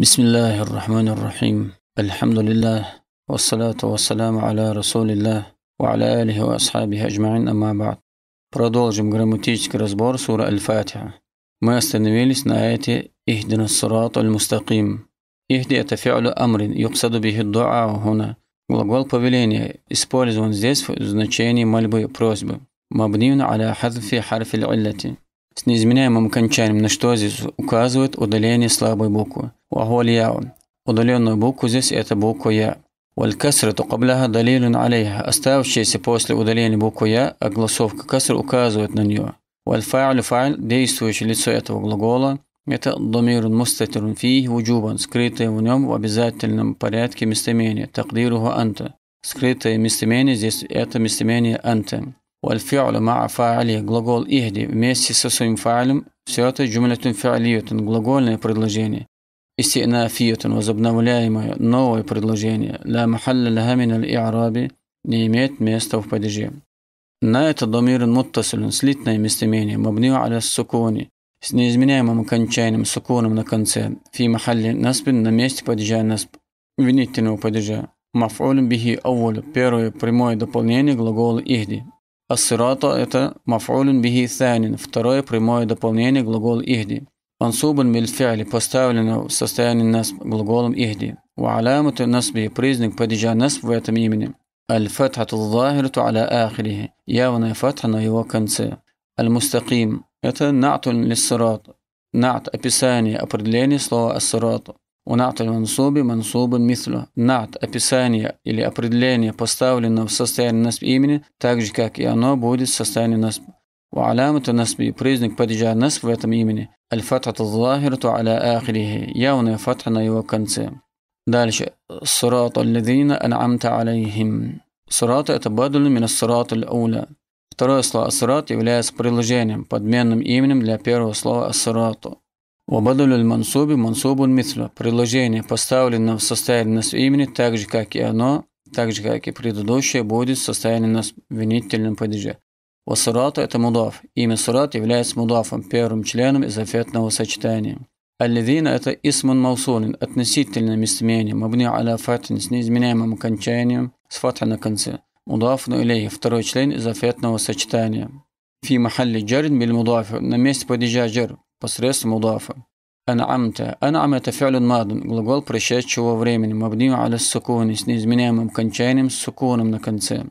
بسم الله الرحمن الرحيم الحمد لله والصلاة والسلام على رسول الله وعلى آله وأصحابه أجمعين أما بعد Продолжим грамматический разбор сура Аль-Фатиха. Мы остановились на аяте «Ихдина сират аль-мустаким». «Ихди» – это фи'лю амрин, юксаду бихи дуа хуна. Глагол повеления использован здесь в значении мольбы, просьбы. Мабниюн аля хадфи харфи аль-илляти. с неизменяемым окончанием, на что здесь указывает удаление слабой буквы. وهو яун. Удаленную букву здесь это буква Я. والكسرة قبلها دليل عليها. Оставшаяся после удаления буквы Я а гласовка каср указывает на нее. والفاعل файл, действующее лицо этого глагола, это ضمير مستتر فيه وجوبا, скрытое в нем в обязательном порядке местоимение, تقديره анта, Скрытое местоимение здесь это местоимение أنت. والفعل مع فاعله глагол إهدي вместе со своим фаилем – все это جملة فعلية глагольное предложение. استئنافية возобновляемое новое предложение. لا محل لها من الإعراب не имеет места в падеже. На это домир متصل слитное местоимение, мабнио على السكون с неизменяемым окончанием сукуном на конце. في محل наспин – на месте падежа насп – винительного падежа. مفعول به أول первое прямое дополнение глагола إهدي الصراط это مفعول به ثانин. Второе прямое дополнение глагол «ихди». Мансубан بالفعل поставлено в состоянии насб глаголом «ихди». وعلامة نصبه признак падежа насб в этом имени. الفتحة الظاهرة على آخره явная فتحة на его конце. المستقيم это نعت للصراط. نعت описание, определение слова «الصراط». Унат аль-мансуби мансубан мислю. Нат – описание или определение, поставленного в состоянии насб имени, так же, как и оно будет в состоянии насб. Ва алямату насби – признак падежа насб в этом имени. Аль-фатхату захирату аля ахирихи – явная фатха на его конце. Дальше. Сурат аль-ладина ан'амта алейхим. Сурат – это бадулю мина сурат аль-ауля. Второе слово «асрат» является приложением, подменным именем для первого слова «асрату». Вабадуль мансуби мансубун мисла. Предложение поставлено в состоятельность имени так же, как и оно, так же, как и предыдущее, будет в состоятельность в винительном падеже. сурата это мудаф. Имя сурат является мудафом, первым членом изофетного сочетания. Аллидина – это исман маусулин, относительное местоимение, мабни аля фатин с неизменяемым окончанием, с фатха на конце. Мудафну илей – второй член изофетного сочетания. Фи махалли джарин биль мудаф – на месте падежа джар посредством удафа. Ан'амта. Ан'ам – это фиалюн мадун, глагол прошедшего времени, мабнию аля сукуни, с неизменяемым кончанием с сукуном на конце.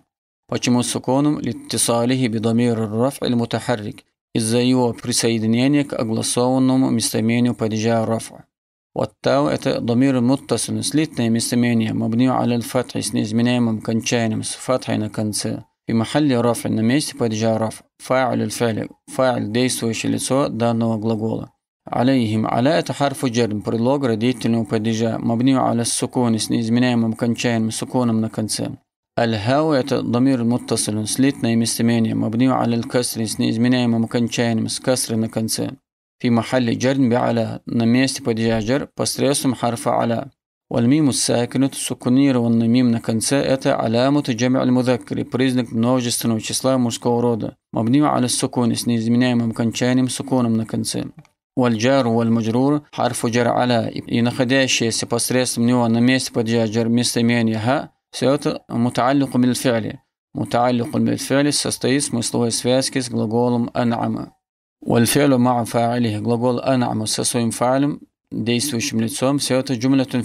Почему с сукуном? Литтисалихи бидамир раф аль мутахаррик. Из-за его присоединения к огласованному местоимению падежа рафа. والتاو это дамир متصل слитное местоимение مبني على фатхи с неизменяемым кончанием с фатхой на конце في محل رفع на месте падежа раф фа'аль аль-фа'ли действующее лицо данного глагола. عليهم على это حرف جر предлог родительного падежа, مبني على السكون с неизменяемым кончаем سكونом на конце. аль это ضمير متصل слитное местоимение, مبني على الكسر с неизменяемым кончаем с كسر на конце. في محل جر بعلى на месте падежа جر посредством حرف على والميم الساكنة السكونير والنميم نكنسا أتى علامة جمع المذكر بريزنك نوجستن وشسلا موسكو رودا مبني على السكون سنيز منايم مكنشانم سكون منكنسا والجار والمجرور حرف جر على ينخداشي سيباسريس منيوا نميس ميس مستمين يها سيوت متعلق بالفعل متعلق بالفعل سستيس مستوي سفاسكس غلغولم أنعم والفعل مع فاعله غلغول أنعم سسوين فاعلم действующим лицом, все это джумлятун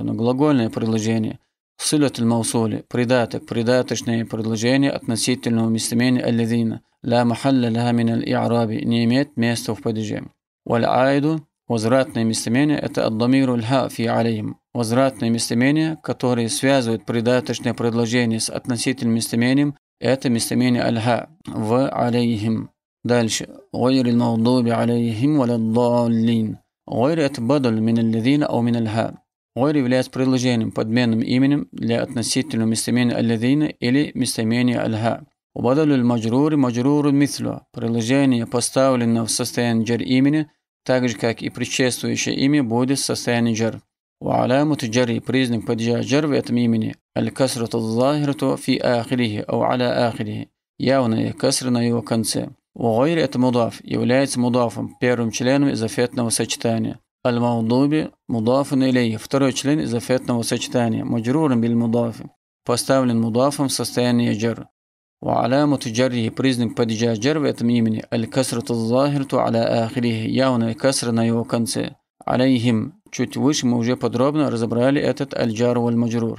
но глагольное предложение. Сылят маусули придаток, придаточное предложение относительного местоимения аллядина, ла махалля ла мин аль-и'раби, не имеет места в падеже. Валь айду, возвратное местоимение, это аддамиру льха фи алейм, возвратные местоимения, которые связывают придаточное предложение с относительным местоимением, это местоимение альха в алейхим. Дальше. غير المغضوب عليهم ولا الضالين غير يتبادل من الذين أو من الها غير является предложением подменным именем для относительного местоимения الذين или местоимения الها وبدل المجرور مجرور مثله Приложение поставлено в состоянии جر имени, так же как и предшествующее имя будет в состоянии جر. وعلامة جري признак падежа جر в этом имени الكسرة الظاهرة في آخره أو على آخره явная кесра на его конце. وغير это مضاف является مضافом первым членом изофетного сочетания. المغضوب مضاف إليه второй член изофетного сочетания, مجرور بالمضاف поставлен مضافом в состоянии جر وعلامة جره признак падежа جر в этом имени الكسرة الظاهرة على آخره явная касра на его конце عليهم чуть выше мы уже подробно разобрали этот аль والمجرور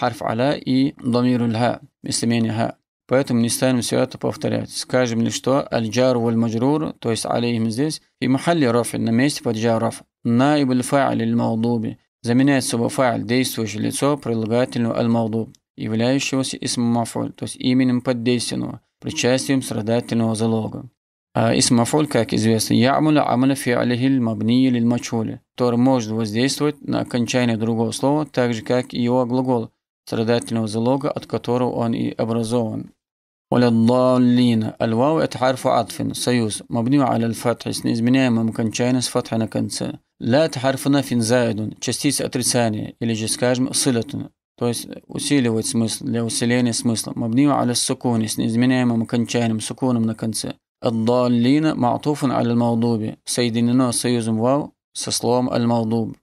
حرف على и ضمير الها местоимение ها Поэтому не станем все это повторять. Скажем лишь что аль-джар валь-маджрур, то есть алейхим здесь, и махалли рафи на месте под джараф. Наиб аль-фа'аль аль-маудуби. Заменяет слово фа'аль, действующее лицо, прилагательную аль-маудуб, являющегося исмамафуль, то есть именем поддейственного, причастием страдательного залога. А исмафуль, как известно, ямуля амаля фи алихиль мабни или мачули, который может воздействовать на окончание другого слова, так же как и его глагол, страдательного залога, от которого он и образован. ولا الضالين الواو يتحرف عطف سيوس مبني على الفتح с неизменяемым окончанием с فتحой на конце. لا تحرف нафин زائد частица отрицания или же скажем сылатун то есть усиливать смысл для усиления смысла. مبني على السكون с неизменяемым окончанием суконом на конце. الضالين معطوف على الموضوب соединено союзом واو со словом الموضوب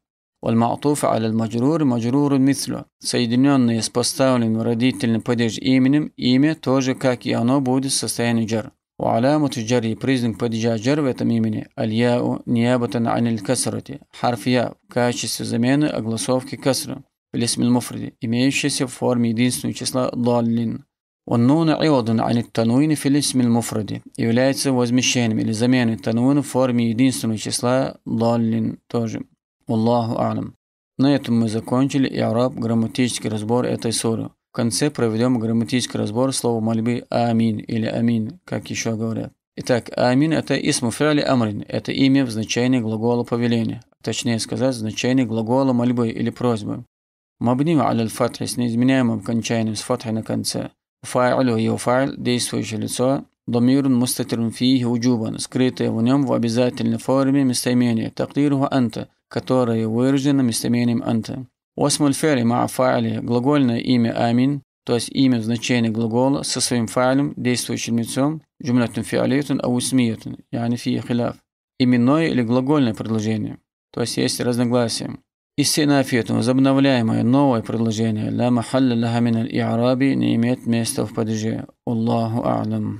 والمعطوف على المجرور مجرور مثله. Соединенные с поставленным родительным падеж именем, имя тоже, как и оно, будет в состоянии джар. وعلامة الجر признак падежа جر в этом имени الياء نيابة عن الكسرة حرف يا в качестве замены огласовки касра в лисме المفرد имеющейся в форме единственного числа ضالين والنون عوض عن التنوين في الاسم المفرد является возмещением или заменой тануина в форме единственного числа ضالين тоже Аллаху алам. На этом мы закончили и араб грамматический разбор этой суры. В конце проведем грамматический разбор слова мольбы «Амин» или «Амин», как еще говорят. Итак, «Амин» – это «Исму фиали амрин», это имя в значении глагола повеления, точнее сказать, в значении глагола мольбы или просьбы. Мабним аль фатхи с неизменяемым кончанием с фатхой на конце. Фа'илю – его фа'иль, действующее лицо, ضمير مستتر فيه وجوبا скрытое в нем в обязательной форме местоимение تقديره أنت которое выражено местоимением أنت Осмуль фери ма фаали – глагольное имя амин, то есть имя значения глагола со своим фаалем, действующим лицом, джумлятун фиалитун аусмиятун, яни фи хиляф. Именное или глагольное предложение, то есть есть разногласие. Истинафиятун – возобновляемое новое предложение, ла махалля лаха миналь иараби не имеет места в падеже. Аллаху а'лам.